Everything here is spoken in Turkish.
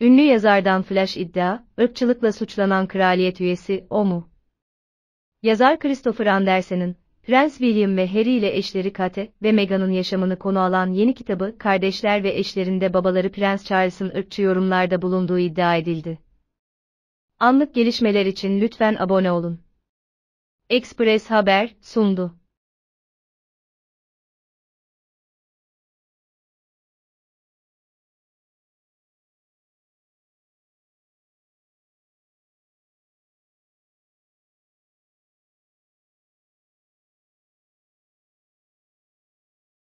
Ünlü yazardan flash iddia, ırkçılıkla suçlanan kraliyet üyesi o mu? Yazar Christopher Andersen'in, Prens William ve Harry ile eşleri Kate ve Meghan'ın yaşamını konu alan yeni kitabı Kardeşler ve Eşlerinde Babaları Prens Charles'ın ırkçı yorumlarda bulunduğu iddia edildi. Anlık gelişmeler için lütfen abone olun. Express Haber sundu.